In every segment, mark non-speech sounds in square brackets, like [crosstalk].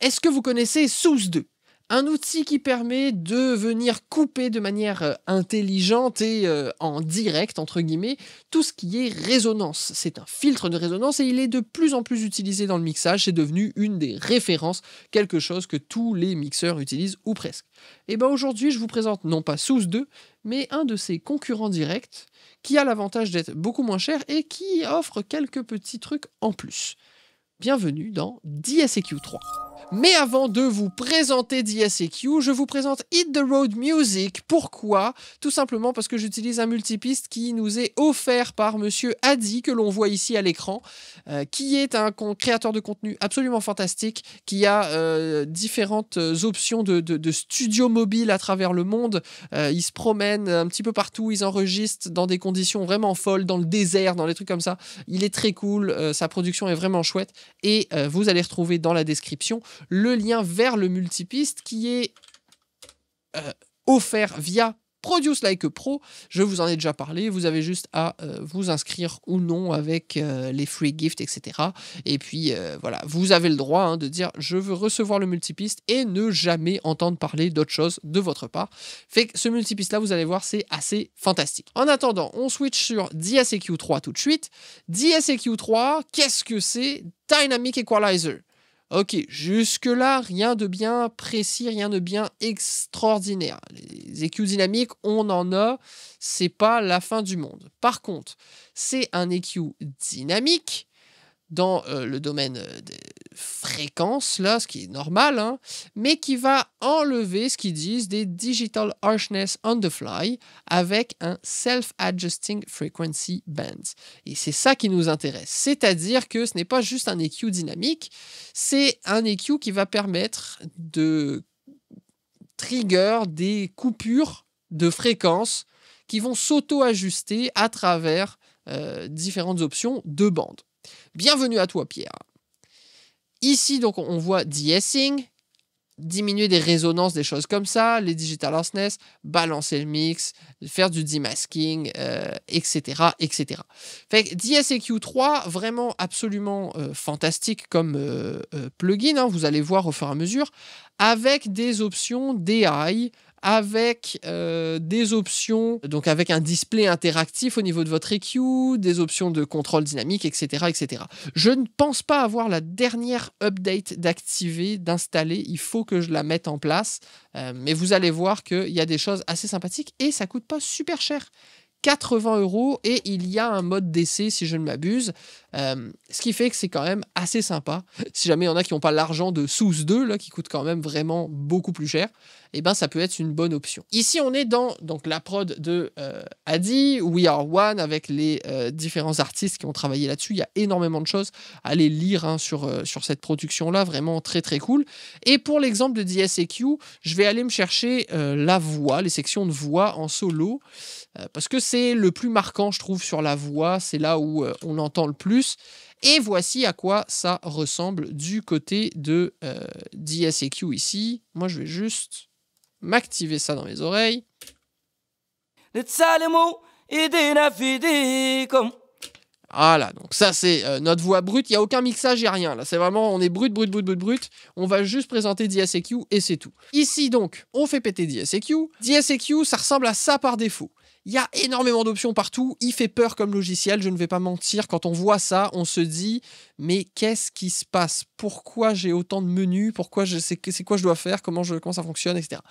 Est-ce que vous connaissez sous 2 un outil qui permet de venir couper de manière euh, intelligente et euh, en direct, entre guillemets, tout ce qui est résonance. C'est un filtre de résonance et il est de plus en plus utilisé dans le mixage. C'est devenu une des références, quelque chose que tous les mixeurs utilisent ou presque. Et eh bien aujourd'hui, je vous présente non pas sous 2, mais un de ses concurrents directs qui a l'avantage d'être beaucoup moins cher et qui offre quelques petits trucs en plus. Bienvenue dans DSEQ 3. Mais avant de vous présenter DSEQ, je vous présente Hit the Road Music. Pourquoi Tout simplement parce que j'utilise un multipiste qui nous est offert par Monsieur Adi, que l'on voit ici à l'écran, euh, qui est un créateur de contenu absolument fantastique, qui a euh, différentes euh, options de, studio mobile à travers le monde. il se promène un petit peu partout, ils enregistre dans des conditions vraiment folles, dans le désert, dans des trucs comme ça. Il est très cool, sa production est vraiment chouette, et vous allez retrouver dans la description le lien vers le multipiste qui est euh, offert via Produce Like Pro. Je vous en ai déjà parlé. Vous avez juste à euh, vous inscrire ou non avec euh, les free gifts, etc. Et puis voilà, vous avez le droit hein, de dire je veux recevoir le multipiste et ne jamais entendre parler d'autre chose de votre part. Fait que ce multipiste là, vous allez voir, c'est assez fantastique. En attendant, on switch sur DSEQ3 tout de suite. DSEQ3, qu'est-ce que c'est Dynamic Equalizer. Ok, jusque-là, rien de bien précis, rien de bien extraordinaire. Les EQ dynamiques, on en a, c'est pas la fin du monde. Par contre, c'est un EQ dynamique dans euh, le domaine euh, des fréquence, là, ce qui est normal, hein, mais qui va enlever ce qu'ils disent des digital harshness on the fly avec un self-adjusting frequency band. Et c'est ça qui nous intéresse. C'est-à-dire que ce n'est pas juste un EQ dynamique, c'est un EQ qui va permettre de trigger des coupures de fréquence qui vont s'auto-ajuster à travers euh, différentes options de bandes. Bienvenue à toi Pierre. Ici, donc, on voit de diminuer des résonances, des choses comme ça, les digital balancer le mix, faire du demasking, de-masking », etc., etc. DSEQ3, vraiment absolument euh, fantastique comme euh, euh, plugin, hein, vous allez voir au fur et à mesure, avec des options DI, avec euh, des options, donc avec un display interactif au niveau de votre EQ, des options de contrôle dynamique, etc. etc. Je ne pense pas avoir la dernière update d'activer, d'installer. Il faut que je la mette en place. Euh, mais vous allez voir qu'il y a des choses assez sympathiques et ça coûte pas super cher. 80 euros et il y a un mode d'essai si je ne m'abuse. Euh, ce qui fait que c'est quand même assez sympa. [laughs] Si jamais il y en a qui n'ont pas l'argent de Sous 2, là, qui coûte quand même vraiment beaucoup plus cher, et eh ben, ça peut être une bonne option. Ici, on est dans donc, la prod de euh, Adi, We Are One, avec les euh, différents artistes qui ont travaillé là-dessus. Il y a énormément de choses. aller lire hein, sur, sur cette production-là, vraiment très très cool. Et pour l'exemple de DSEQ, je vais aller me chercher la voix, les sections de voix en solo, parce que c'est le plus marquant, je trouve, sur la voix. C'est là où euh, on entend le plus. Et voici à quoi ça ressemble du côté de euh, ici. Moi, je vais juste m'activer ça dans mes oreilles. Voilà, ah donc ça c'est euh, notre voix brute, il n'y a aucun mixage, il n'y a rien. Là, c'est vraiment, on est brut, brut, brut, brut, brut. On va juste présenter DSEQ et c'est tout. Ici donc, on fait péter DSEQ. DSEQ, ça ressemble à ça par défaut. Il y a énormément d'options partout. Il fait peur comme logiciel, je ne vais pas mentir. Quand on voit ça, on se dit mais qu'est-ce qui se passe Pourquoi j'ai autant de menus Pourquoi c'est quoi je dois faire Comment je ça fonctionne, etc.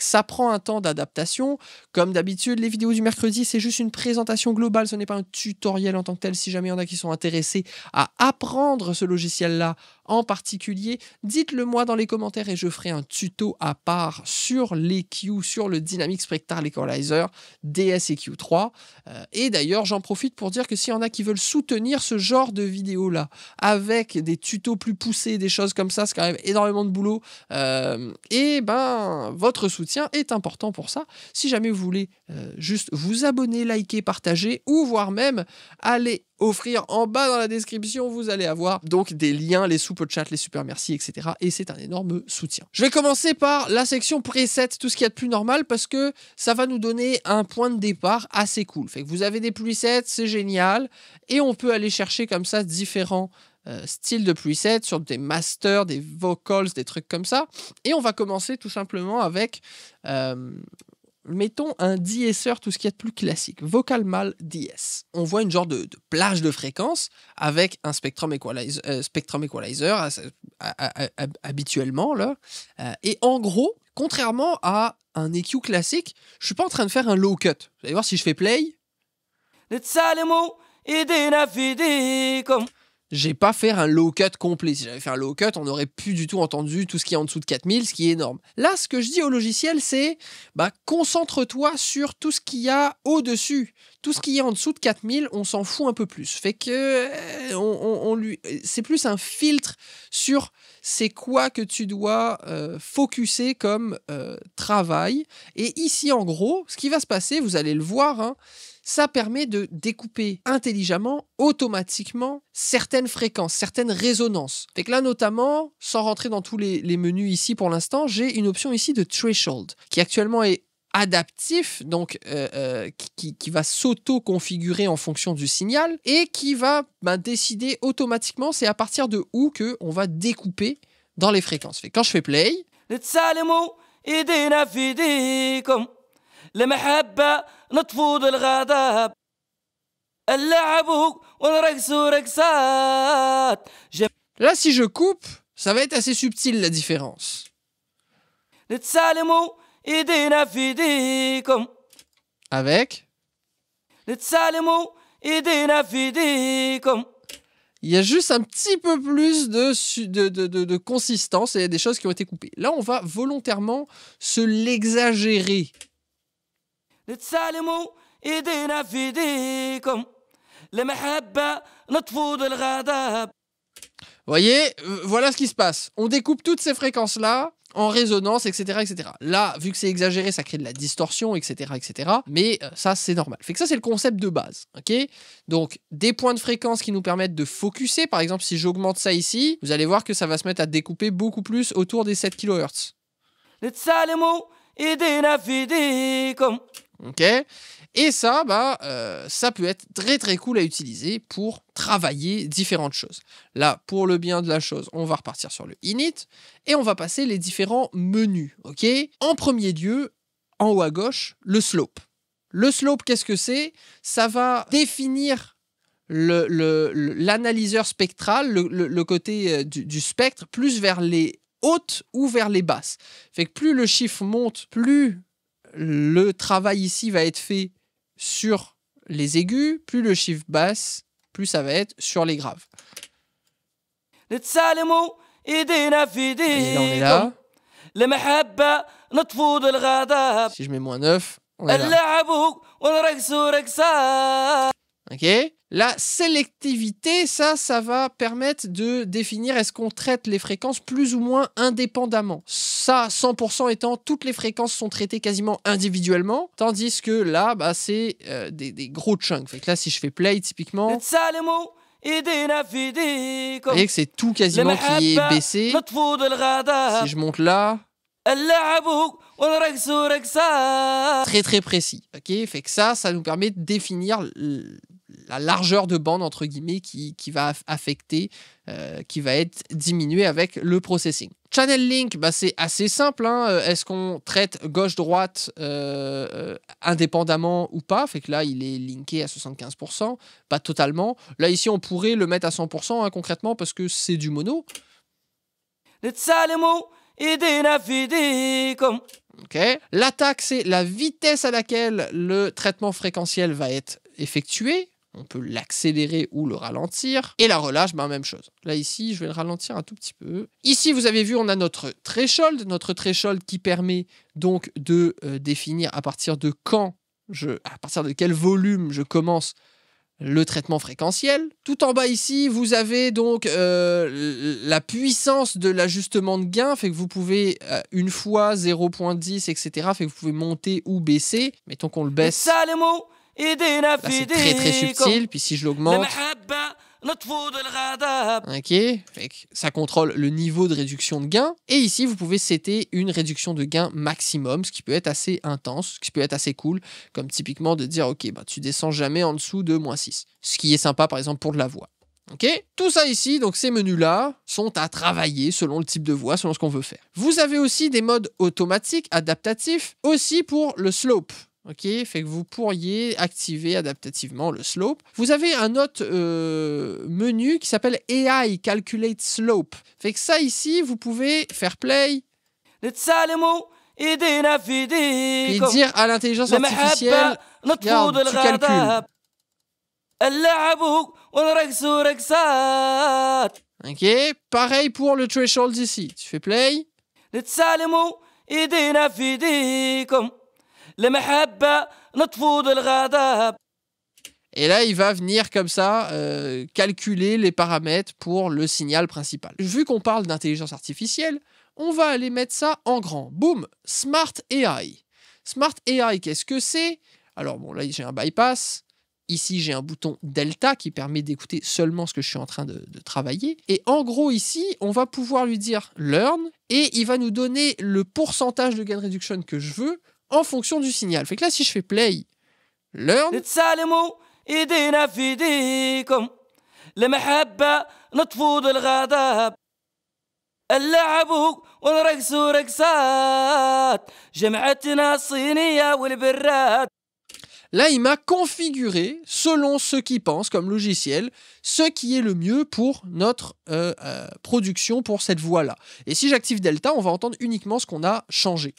ça prend un temps d'adaptation. Comme d'habitude, les vidéos du mercredi c'est juste une présentation globale. Ce n'est pas un tutoriel en tant que tel. Si jamais il y en a qui sont intéressés à apprendre ce logiciel là en particulier, dites-le moi dans les commentaires et je ferai un tuto à part sur l'EQ, sur le Dynamic Spectral Equalizer DSEQ3. Euh, et d'ailleurs, j'en profite pour dire que s'il y en a qui veulent soutenir ce genre de vidéos là avec des tutos plus poussés, des choses comme ça, c'est quand même énormément de boulot, euh, et ben, votre soutien est important pour ça. Si jamais vous voulez euh, juste vous abonner, liker, partager, ou voire même aller offrir. En bas dans la description, vous allez avoir donc des liens, les soupes chat, les super merci, etc. Et c'est un énorme soutien. Je vais commencer par la section preset, tout ce qu'il y a de plus normal, parce que ça va nous donner un point de départ assez cool. Fait que vous avez des presets, c'est génial, et on peut aller chercher comme ça différents euh, styles de presets sur des masters, des vocals, des trucs comme ça. Et on va commencer tout simplement avec euh, mettons un DSR, tout ce qu'il y a de plus classique, vocal mal DS. On voit une genre de, plage de fréquence avec un spectrum equalizer, euh, spectrum equalizer habituellement. Là. Euh, et en gros, contrairement à un EQ classique, je suis pas en train de faire un low cut. Vous allez voir si je fais play j'ai pas fait un low cut complet. Si j'avais fait un low cut, on n'aurait plus du tout entendu tout ce qui est en dessous de 4000, ce qui est énorme. Là, ce que je dis au logiciel, c'est bah, concentre-toi sur tout ce qu'il y a au-dessus. Tout ce qui est en dessous de 4000, on s'en fout un peu plus. Fait que euh, on, lui, c'est plus un filtre sur c'est quoi que tu dois euh, focuser comme euh, travail. Et ici, en gros, ce qui va se passer, vous allez le voir, hein, ça permet de découper intelligemment, automatiquement, certaines fréquences, certaines résonances. Fait là, notamment, sans rentrer dans tous les, menus ici pour l'instant, j'ai une option ici de threshold, qui actuellement est adaptif, donc euh, euh, qui, va s'auto-configurer en fonction du signal et qui va ben, décider automatiquement c'est à partir de où que on va découper dans les fréquences. Fait, quand je fais play, Là, si je coupe, ça va être assez subtil la différence. Avec il y a juste un petit peu plus de, de, de, consistance et des choses qui ont été coupées. Là, on va volontairement se l'exagérer. نتسالموا Voyez, voilà ce qui se passe. On découpe toutes ces fréquences-là en résonance, etc., etc. Là, vu que c'est exagéré, ça crée de la distorsion, etc., etc. Mais euh, ça, c'est normal. Fait que ça, c'est le concept de base, ok Donc, des points de fréquence qui nous permettent de focuser. Par exemple, si j'augmente ça ici, vous allez voir que ça va se mettre à découper beaucoup plus autour des 7 kHz. Ok Et ça, bah, euh, ça peut être très très cool à utiliser pour travailler différentes choses. Là, pour le bien de la chose, on va repartir sur le init et on va passer les différents menus. Ok En premier lieu, en haut à gauche, le slope. Le slope, qu'est-ce que c'est Ça va définir l'analyseur le, l'analyseur spectral, le, côté euh, du, du, spectre, plus vers les hautes ou vers les basses. Fait que plus le chiffre monte, plus le travail ici va être fait sur les aigus, plus le chiffre basse, plus ça va être sur les graves. Et on est là. Si je mets moins 9, on est là. Ok la sélectivité, ça, ça va permettre de définir est-ce qu'on traite les fréquences plus ou moins indépendamment. Ça, 100% étant, toutes les fréquences sont traitées quasiment individuellement, tandis que là, bah, c'est euh, des, gros chunks. Fait que là, si je fais play, typiquement... Vous voyez que c'est tout quasiment qui est baissé. Si je monte là... Très très précis. Ok, fait que ça, ça nous permet de définir la largeur de bande, entre guillemets, qui, qui va affecter, euh, qui va être diminuée avec le processing. Channel Link, bah, c'est assez simple. Hein. Euh, est-ce qu'on traite gauche-droite euh, indépendamment ou pas Fait que là, il est linké à 75%, pas totalement. Là, ici, on pourrait le mettre à 100% hein, concrètement parce que c'est du mono. L'attaque, c'est la vitesse à laquelle le traitement fréquentiel va être effectué on peut l'accélérer ou le ralentir. Et la relâche, ben, même chose. Là, ici, je vais le ralentir un tout petit peu. Ici, vous avez vu, on a notre threshold, notre threshold qui permet donc de euh, définir à partir de quand, je, à partir de quel volume je commence le traitement fréquentiel. Tout en bas ici, vous avez donc euh, la puissance de l'ajustement de gain, fait que vous pouvez, euh, une fois 0.10, etc., fait que vous pouvez monter ou baisser. Mettons qu'on le baisse. les mots Là, c'est très très subtil, puis si je l'augmente. Ok, ça contrôle le niveau de réduction de gain. Et ici, vous pouvez setter une réduction de gain maximum, ce qui peut être assez intense, ce qui peut être assez cool, comme typiquement de dire, ok, bah, tu descends jamais en dessous de moins 6. Ce qui est sympa, par exemple, pour de la voix. Ok Tout ça ici, donc ces menus-là, sont à travailler selon le type de voix, selon ce qu'on veut faire. Vous avez aussi des modes automatiques, adaptatifs, aussi pour le slope. Ok, fait que vous pourriez activer adaptativement le slope. Vous avez un autre euh, menu qui s'appelle AI Calculate Slope. Fait que ça ici, vous pouvez faire play. Et dire à l'intelligence artificielle, regarde, tu calcules. Ok, pareil pour le threshold ici. Tu fais play. Et là, il va venir comme ça euh, calculer les paramètres pour le signal principal. Vu qu'on parle d'intelligence artificielle, on va aller mettre ça en grand. Boum Smart AI. Smart AI, qu'est-ce que c'est Alors bon, là, j'ai un bypass. Ici, j'ai un bouton delta qui permet d'écouter seulement ce que je suis en train de, travailler. Et en gros, ici, on va pouvoir lui dire learn et il va nous donner le pourcentage de gain reduction que je veux en fonction du signal. Fait que là, si je fais play, learn. Là, il m'a configuré, selon ce qu'il pense comme logiciel, ce qui est le mieux pour notre euh, euh, production pour cette voix-là. Et si j'active Delta, on va entendre uniquement ce qu'on a changé.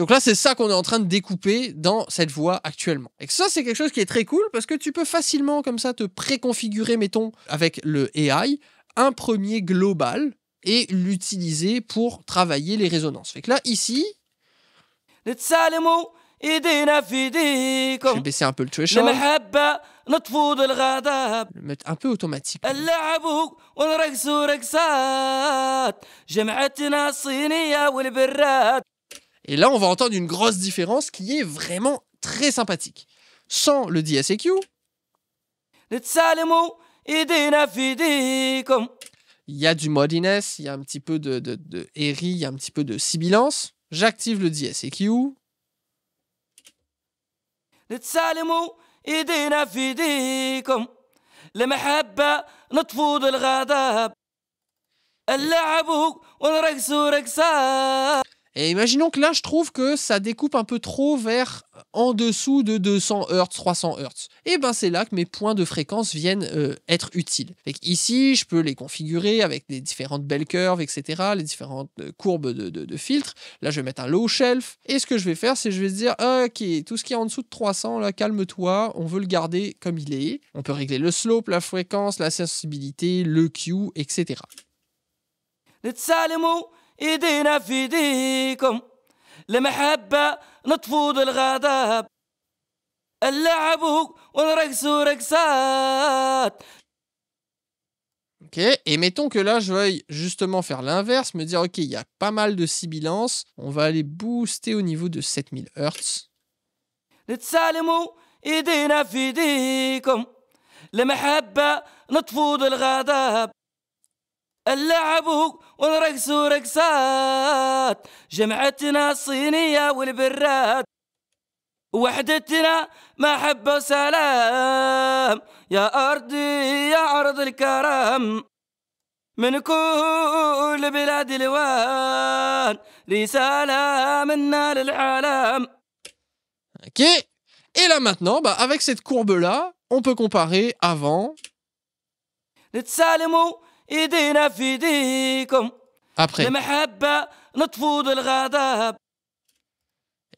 Donc là, c'est ça qu'on est en train de découper dans cette voie actuellement. Et ça, c'est quelque chose qui est très cool parce que tu peux facilement comme ça te préconfigurer, mettons, avec le AI, un premier global et l'utiliser pour travailler les résonances. Fait que là, ici... Je vais baisser un peu le threshold. Le mettre un peu automatique. Et là, on va entendre une grosse différence qui est vraiment très sympathique. Sans le DSEQ, il y a du modiness, il y a un petit peu de, de, il y a un petit peu de sibilance. J'active le DSEQ. Et imaginons que là, je trouve que ça découpe un peu trop vers en dessous de 200 Hz, 300 Hz. Et eh ben c'est là que mes points de fréquence viennent euh, être utiles. Fait ici, je peux les configurer avec les différentes belles curves, etc., les différentes euh, courbes de, de, filtres. Là, je vais mettre un low shelf. Et ce que je vais faire, c'est je vais dire, ok, tout ce qui est en dessous de 300, là, calme-toi, on veut le garder comme il est. On peut régler le slope, la fréquence, la sensibilité, le Q, etc. ايدينا في ايديكم لمحبة نطفو بالغضب اللعبوا ونرقصوا رقصات Ok, et mettons que là je veuille justement faire l'inverse, me dire ok, il y a pas mal de sibilance, on va aller booster au niveau de 7000 Hz. نلعبوا ونرقصوا رقصات جمعتنا الصينية والبرات وحدتنا محبة سلام يا أرضي يا أرض الكرم من كل بلاد الوان رسالة منا للعالم Ok, et là maintenant, bah avec cette courbe-là, on peut comparer avant. نتسالمو Après.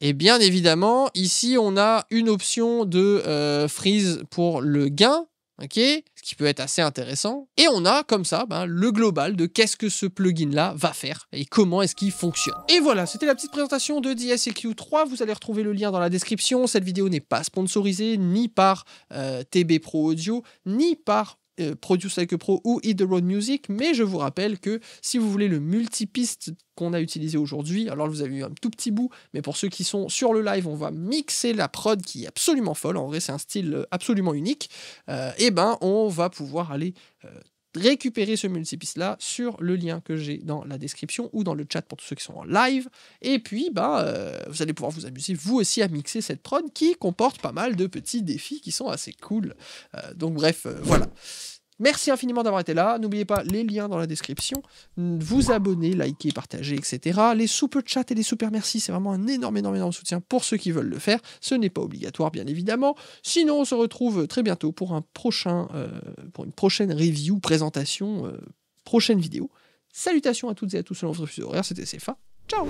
Et bien évidemment, ici on a une option de euh, freeze pour le gain, ok ce qui peut être assez intéressant. Et on a comme ça ben, le global de qu'est-ce que ce plugin-là va faire et comment est-ce qu'il fonctionne. Et voilà, c'était la petite présentation de DSEQ3. Vous allez retrouver le lien dans la description. Cette vidéo n'est pas sponsorisée ni par euh, TB Pro Audio, ni par euh, Produce Like a Pro ou Hit Road Music, mais je vous rappelle que si vous voulez le multipiste qu'on a utilisé aujourd'hui, alors vous avez eu un tout petit bout, mais pour ceux qui sont sur le live, on va mixer la prod qui est absolument folle, en vrai c'est un style euh, absolument unique, et euh, eh ben on va pouvoir aller récupérer ce multipiste-là sur le lien que j'ai dans la description ou dans le chat pour tous ceux qui sont en live. Et puis, bah, euh, vous allez pouvoir vous amuser vous aussi à mixer cette prod qui comporte pas mal de petits défis qui sont assez cool. Euh, donc bref, euh, voilà. Merci infiniment d'avoir été là. N'oubliez pas les liens dans la description. Vous abonner, liker, partager, etc. Les super chats et les super merci, c'est vraiment un énorme, énorme, énorme soutien pour ceux qui veulent le faire. Ce n'est pas obligatoire, bien évidemment. Sinon, on se retrouve très bientôt pour, un prochain, euh, pour une prochaine review, présentation, euh, prochaine vidéo. Salutations à toutes et à tous selon votre fuseau horaire. C'était CFA. Ciao